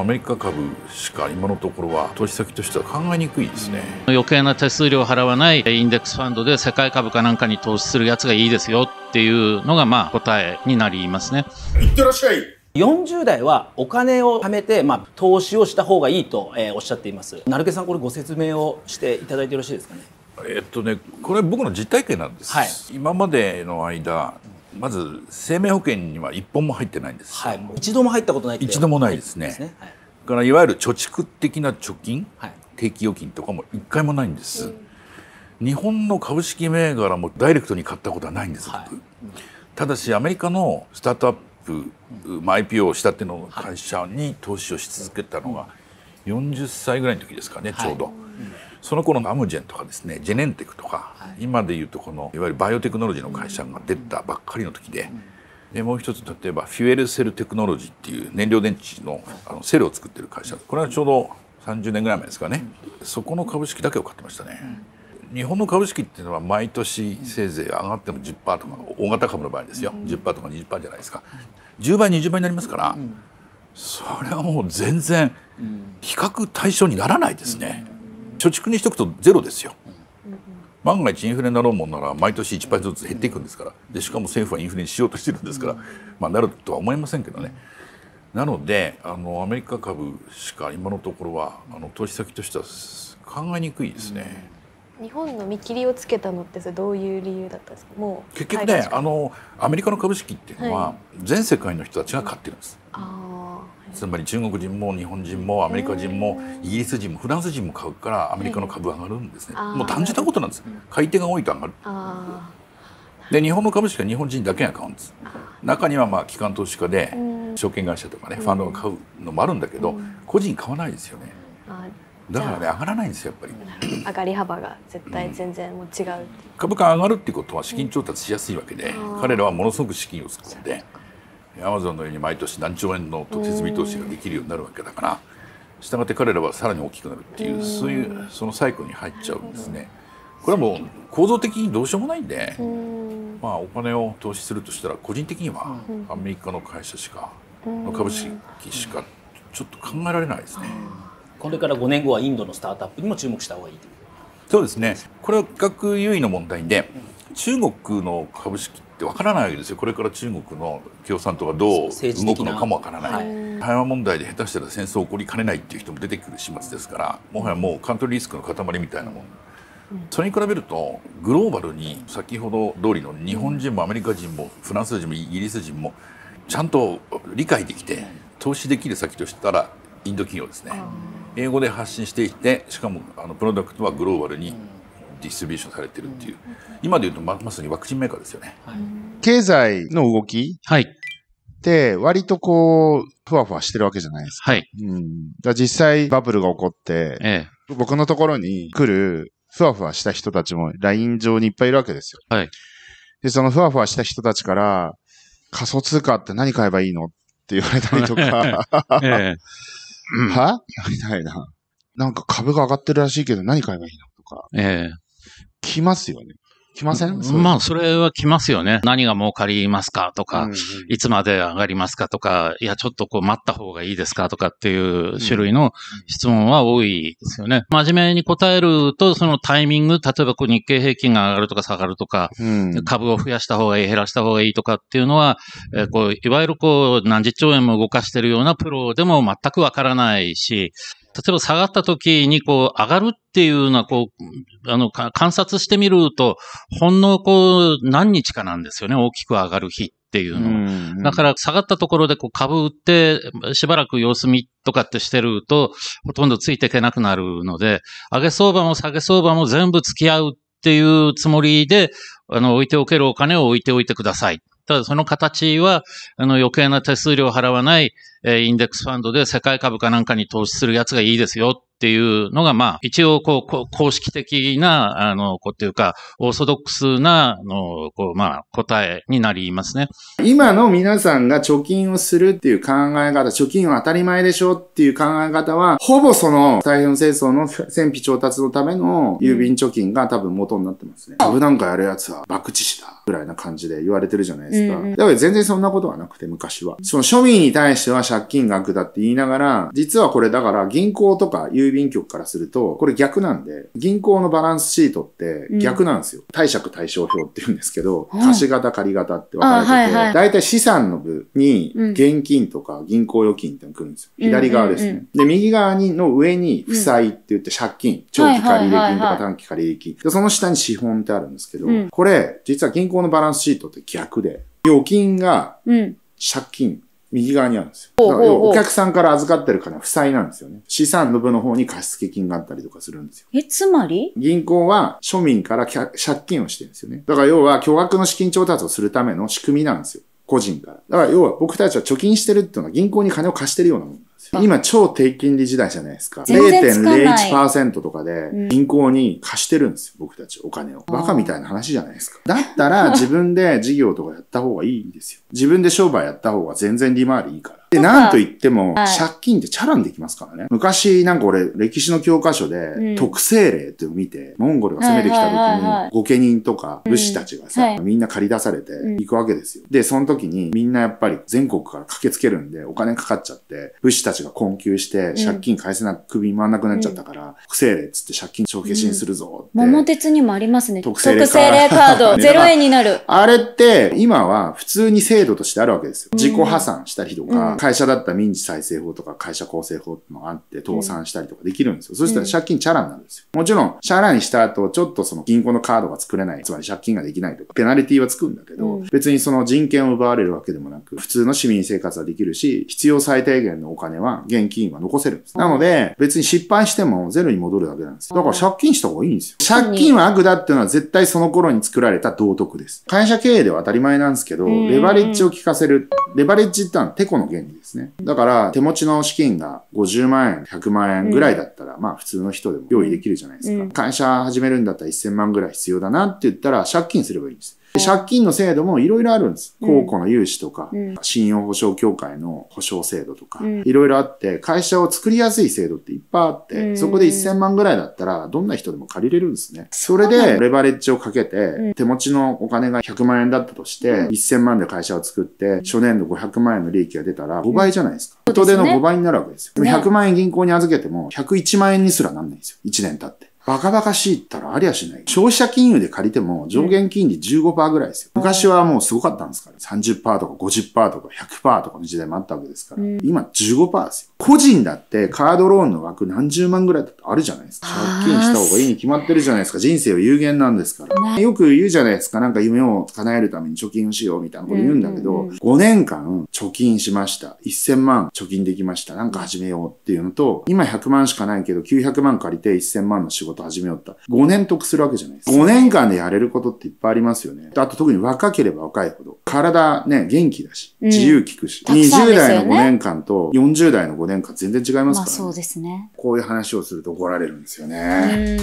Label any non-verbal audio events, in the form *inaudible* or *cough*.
アメリカ株しか今のところは投資先としては考えにくいですね余計な手数料払わないインデックスファンドで世界株かなんかに投資するやつがいいですよっていうのがまあ答えになりますねいってらっしゃい40代はお金を貯めて、まあ、投資をした方がいいと、えー、おっしゃっています成毛さんこれご説明をしていただいてよろしいですかねえっとねこれ僕の実体験なんです、はい、今までの間まず生命保険には一本も入ってないんです、はい、一度も入ったことない一度もないですね、ねはい、からいわゆる貯蓄的な貯金、はい、定期預金とかも一回もないんです、うん、日本の株式銘柄もダイレクトに買ったことはないんです、はいうん、ただしアメリカのスタートアップ、うまあ、IPO をしたての会社に投資をし続けたのが、うん40歳ぐらいの時ですかねちょうど、はい、その頃のアムジェンとかですねジェネンテクとか、はい、今でいうとこのいわゆるバイオテクノロジーの会社が出たばっかりの時で。でもう一つ例えばフュエルセルテクノロジーっていう燃料電池のあのセルを作ってる会社これはちょうど30年ぐらい前ですかねそこの株式だけを買ってましたね。日本の株式っていうのは毎年せいぜい上がっても10%とか大型株の場合ですよ10%とか20%じゃないですか10倍20倍になりますからそれはもう全然比較対象にならないですね。貯蓄にしておくとゼロですよ。万が一インフレになろうもんなら毎年1%ずつ減っていくんですからでしかも政府はインフレにしようとしてるんですから、まあ、なるとは思いませんけどね。なのであのアメリカ株しか今のところはあの投資先としては考えにくいですね。日本の見切りをつけたのってどういう理由だったんですかもう結局ねあのアメリカの株式っていうのは、全世界の人たちが買ってるんです。ああつまり中国人も日本人もアメリカ人もイギリス人もフランス人も買うからアメリカの株上がるんですね、もう単純なことなんです買い手が多いと上がるで日本の株式は日本人だけが買うんです中にはまあ機関投資家で証券会社とかねファンドが買うのもあるんだけど個人買わないですよねだからね上がらないんですよやっぱり上がり幅が絶対全然もう違う、うん、株価上がるってことは資金調達しやすいわけで、彼らはものすごく資金を突って。アマゾンのように毎年何兆円の土地積み投資ができるようになるわけだからしたがって彼らはさらに大きくなるっていうそういうそのサイクルに入っちゃうんですね。これはもう構造的にどうしようもないんでまあお金を投資するとしたら個人的にはアメリカの会社しかの株式しかちょっと考えられないですね。これから5年後はインドのスタートアップにも注目した方がいいそうですねこれは比較優位の問題で中国の株式っってわからないわけですよこれから中国の共産党がどう動くのかもわからない、はい、台湾問題で下手したら戦争起こりかねないっていう人も出てくる始末ですからもはやもうカントリーリスクの塊みたいなもんそれに比べるとグローバルに先ほど通りの日本人もアメリカ人もフランス人もイギリス人もちゃんと理解できて投資できる先としたらインド企業ですね英語で発信していってしかもあのプロダクトはグローバルにディストリビューションされてるっていう、今で言うとままさにワクチンメーカーですよね。はい、経済の動きはい。で、割とこう、ふわふわしてるわけじゃないですか。はい。うん、だ実際バブルが起こって、ええ、僕のところに来るふわふわした人たちも LINE 上にいっぱいいるわけですよ。はい。で、そのふわふわした人たちから、仮想通貨って何買えばいいのって言われたりとか、*laughs* ええ、*laughs* は言われいな。なんか株が上がってるらしいけど何買えばいいのとか、ええ、来ますよね。来ませんまあ、それは来ますよね。何が儲かりますかとか、うんうん、いつまで上がりますかとか、いや、ちょっとこう待った方がいいですかとかっていう種類の質問は多いですよね。真面目に答えると、そのタイミング、例えばこう日経平均が上がるとか下がるとか、うん、株を増やした方がいい、減らした方がいいとかっていうのは、えー、こういわゆるこう何十兆円も動かしてるようなプロでも全くわからないし、例えば下がった時にこう上がるっていうのはこう、あの、観察してみると、ほんのこう何日かなんですよね、大きく上がる日っていうの。だから下がったところでこう株売って、しばらく様子見とかってしてると、ほとんどついていけなくなるので、上げ相場も下げ相場も全部付き合うっていうつもりで、あの、置いておけるお金を置いておいてください。ただその形は、あの余計な手数料を払わない、えインデックスファンドで世界株かなんかに投資するやつがいいですよっていうのが、まあ、一応、こう、公式的な、あの、こうっていうか、オーソドックスな、あの、こう、まあ、答えになりますね。今の皆さんが貯金をするっていう考え方、貯金は当たり前でしょっていう考え方は、ほぼその太平洋戦争の戦費調達のための郵便貯金が多分元になってますね。株なんかやるやつは、博打師だ。ぐらいな感じで言われてるじゃないですか。だから全然そんなことはなくて、昔は。その庶民に対しては借金額だって言いながら、実はこれだから銀行とか郵郵便局からすると、これ逆なんで、銀行のバランスシートって逆なんですよ。うん、貸借対照表って言うんですけど、貸し貸方借方って分かれてて、はいだいたい資産の部に現金とか銀行預金ってのが来るんですよ。左側ですね。うんうんうん、で、右側にの上に負債って言って借金、長期借入金とか短期借入金、で。その下に資本ってあるんですけど、これ、実は銀行のバランスシートって逆で、預金が借金右側にあるんですよ。だからお客さんから預かってる金は負債なんですよね。資産の部の方に貸付金があったりとかするんですよ。え、つまり銀行は庶民から借金をしてるんですよね。だから要は巨額の資金調達をするための仕組みなんですよ。個人から。だから要は僕たちは貯金してるっていうのは銀行に金を貸してるようなもん。今超低金利時代じゃないですか。0.01%とかで銀行に貸してるんですよ、僕たちお金を。バカみたいな話じゃないですか。だったら自分で事業とかやった方がいいんですよ。自分で商売やった方が全然利回りいいから。で、なんと言っても、借金ってチャランできますからね。昔、なんか俺、歴史の教科書で、うん、特性例っていうのを見て、モンゴルが攻めてきた時に、はいはいはいはい、御家人とか武士たちがさ、うん、みんな借り出されて行くわけですよ。で、その時にみんなやっぱり全国から駆けつけるんで、お金かかっちゃって、武士たちが困窮して、借金返せなく、首回んなくなっちゃったから、特性令っつって借金帳消しにするぞって。桃鉄にもありますね。特性令カード。0 *laughs* 円になる。あれって、今は普通に制度としてあるわけですよ。自己破産したりとか、会社だったら民事再生法とか会社構成法ってのがあって倒産したりとかできるんですよ。そしたら借金チャラになるんですよ。もちろん、チャラにした後、ちょっとその銀行のカードが作れない、つまり借金ができないとか、ペナルティはつくんだけど、別にその人権を奪われるわけでもなく、普通の市民生活はできるし、必要最低限のお金は、現金は残せるんです。なので、別に失敗してもゼロに戻るだけなんです。だから借金した方がいいんですよ。借金は悪だっていうのは絶対その頃に作られた道徳です。会社経営では当たり前なんですけど、レバレッジを効かせる。レバレッジってのはテコの原ですね。だから、手持ちの資金が50万円、100万円ぐらいだったら、うん、まあ普通の人でも用意できるじゃないですか。うん、会社始めるんだったら1000万ぐらい必要だなって言ったら、借金すればいいんです。借金の制度もいろいろあるんです。高校の融資とか、うん、信用保証協会の保証制度とか、いろいろあって、会社を作りやすい制度っていっぱいあって、うん、そこで1000万ぐらいだったら、どんな人でも借りれるんですね。それで、レバレッジをかけて、うん、手持ちのお金が100万円だったとして、1000万で会社を作って、初年度500万円の利益が出たら、5倍じゃないですか。人手の5倍になるわけですよ。でも100万円銀行に預けても、101万円にすらなんないんですよ。1年経って。バカバカしいったらありゃしない。消費者金融で借りても上限金利15%ぐらいですよ。昔はもうすごかったんですから。30%とか50%とか100%とかの時代もあったわけですから。今15%ですよ。個人だってカードローンの枠何十万ぐらいあるじゃないですか。借金した方がいいに決まってるじゃないですか。人生は有限なんですから。よく言うじゃないですか。なんか夢を叶えるために貯金をしようみたいなこと言うんだけど、5年間貯金しました。1000万貯金できました。なんか始めようっていうのと、今100万しかないけど900万借りて1000万の仕事始めようった。5年得するわけじゃないですか。5年間でやれることっていっぱいありますよね。あと特に若ければ若いほど、体ね、元気だし、自由利くし、うん、20代の5年間と40代の5年間5年間全然違いますから、ねまあ、そうですね。こういう話をすると怒られるんですよね。